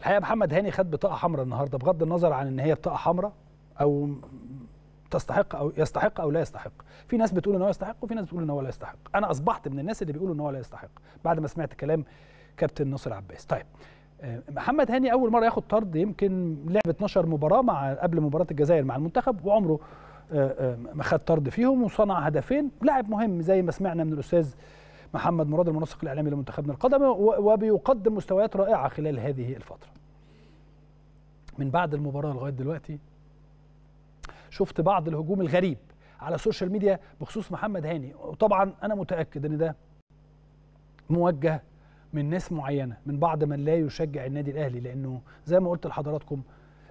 الحقيقه محمد هاني خد بطاقه حمراء النهارده بغض النظر عن ان هي بطاقه حمراء او تستحق او يستحق او لا يستحق في ناس بتقول ان هو يستحق وفي ناس بتقول ان هو لا يستحق انا اصبحت من الناس اللي بيقولوا ان هو لا يستحق بعد ما سمعت كلام كابتن نصر عباس طيب آه، محمد هاني اول مره ياخد طرد يمكن لعب 12 مباراه مع قبل مباراه الجزائر مع المنتخب وعمره آه، آه، ما خد طرد فيهم وصنع هدفين لاعب مهم زي ما سمعنا من الاستاذ محمد مراد المنسق الاعلامي لمنتخبنا القدم وبيقدم مستويات رائعه خلال هذه الفتره من بعد المباراه لغايه دلوقتي شفت بعض الهجوم الغريب على السوشيال ميديا بخصوص محمد هاني وطبعا انا متاكد ان ده موجه من ناس معينه من بعض من لا يشجع النادي الاهلي لانه زي ما قلت لحضراتكم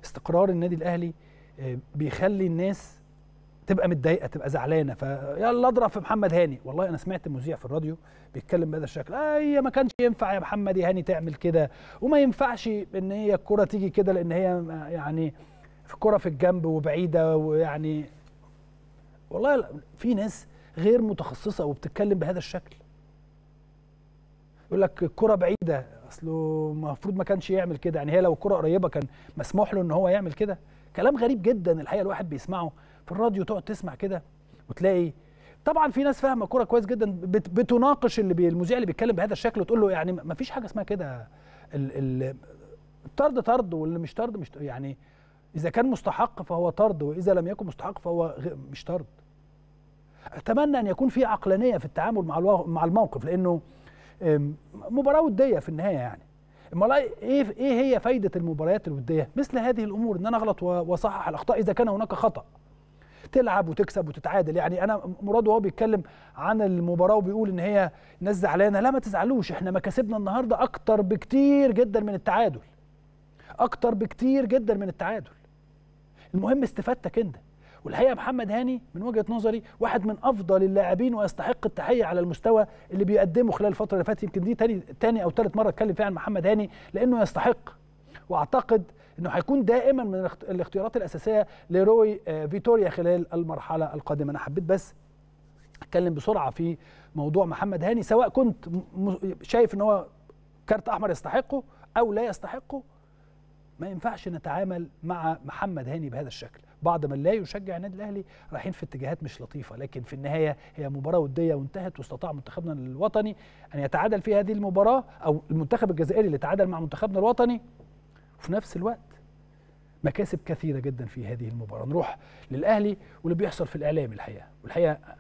استقرار النادي الاهلي آه، بيخلي الناس تبقى متضايقه تبقى زعلانه فيلا اضرب في محمد هاني والله انا سمعت مذيع في الراديو بيتكلم بهذا الشكل اي ما كانش ينفع يا محمد هاني تعمل كده وما ينفعش ان هي الكره تيجي كده لان هي يعني في كره في الجنب وبعيده ويعني والله في ناس غير متخصصه وبتتكلم بهذا الشكل يقول لك الكره بعيده اصله المفروض ما كانش يعمل كده يعني هي لو الكره قريبه كان مسموح له ان هو يعمل كده كلام غريب جدا الحقيقه الواحد بيسمعه في الراديو تقعد تسمع كده وتلاقي طبعا في ناس فاهمه كوره كويس جدا بتناقش اللي بي المذيع اللي بيتكلم بهذا الشكل وتقول له يعني ما فيش حاجه اسمها كده الطرد طرد واللي مش طرد مش يعني اذا كان مستحق فهو طرد واذا لم يكن مستحق فهو مش طرد اتمنى ان يكون في عقلانيه في التعامل مع مع الموقف لانه مباراه وديه في النهايه يعني امال ايه ايه هي فايده المباريات الوديه مثل هذه الامور ان انا اغلط واصحح الاخطاء اذا كان هناك خطا تلعب وتكسب وتتعادل يعني انا مراد وهو بيتكلم عن المباراه وبيقول ان هي ناس زعلانه لا ما تزعلوش احنا ما كسبنا النهارده اكتر بكتير جدا من التعادل اكتر بكتير جدا من التعادل المهم استفادتك انت والحقيقه محمد هاني من وجهه نظري واحد من افضل اللاعبين ويستحق التحيه على المستوى اللي بيقدمه خلال الفتره اللي فاتت يمكن دي تاني تاني او ثالث مره اتكلم فيها عن محمد هاني لانه يستحق واعتقد انه هيكون دائما من الاختيارات الاساسيه لروي آه، فيتوريا خلال المرحله القادمه انا حبيت بس اتكلم بسرعه في موضوع محمد هاني سواء كنت شايف ان هو كارت احمر يستحقه او لا يستحقه ما ينفعش نتعامل مع محمد هاني بهذا الشكل بعض من لا يشجع النادي الاهلي رايحين في اتجاهات مش لطيفه لكن في النهايه هي مباراه وديه وانتهت واستطاع منتخبنا الوطني ان يتعادل في هذه المباراه او المنتخب الجزائري اللي تعادل مع منتخبنا الوطني وفي نفس الوقت مكاسب كثيره جدا في هذه المباراه نروح للاهلي واللي بيحصل في الاعلام الحقيقه والحقيقه